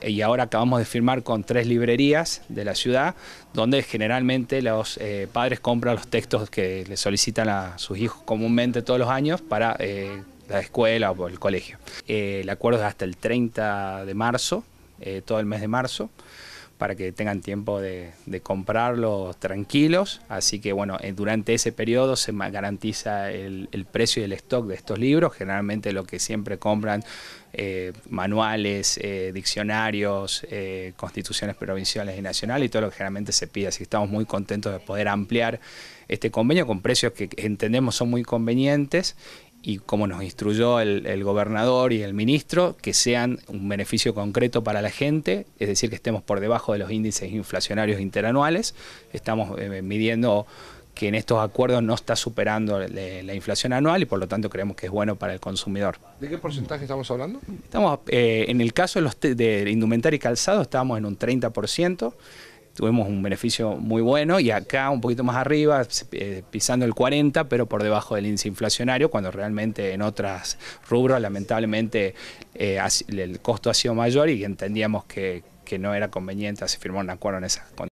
Y ahora acabamos de firmar con tres librerías de la ciudad, donde generalmente los eh, padres compran los textos que le solicitan a sus hijos comúnmente todos los años para eh, la escuela o el colegio. Eh, el acuerdo es hasta el 30 de marzo, todo el mes de marzo para que tengan tiempo de, comprarlos tranquilos. Así que bueno, eh, durante ese periodo se garantiza el, precio y el stock de estos libros. Generalmente lo que siempre compran, eh, manuales, eh, diccionarios, constituciones provinciales y nacionales y todo lo que generalmente se pide. Así que estamos muy contentos de poder ampliar este convenio con precios que entendemos son muy convenientes y como nos instruyó el, gobernador y el ministro, que sean un beneficio concreto para la gente, es decir, que estemos por debajo de los índices inflacionarios interanuales. Estamos eh, midiendo que en estos acuerdos no está superando la inflación anual y por lo tanto creemos que es bueno para el consumidor. ¿De qué porcentaje estamos hablando? Estamos, eh, en el caso de, los de indumentaria y calzado estamos en un 30% tuvimos un beneficio muy bueno y acá un poquito más arriba, eh, pisando el 40, pero por debajo del índice inflacionario, cuando realmente en otras rubros lamentablemente eh, el costo ha sido mayor y entendíamos que, que no era conveniente, se firmó un acuerdo en esas condiciones.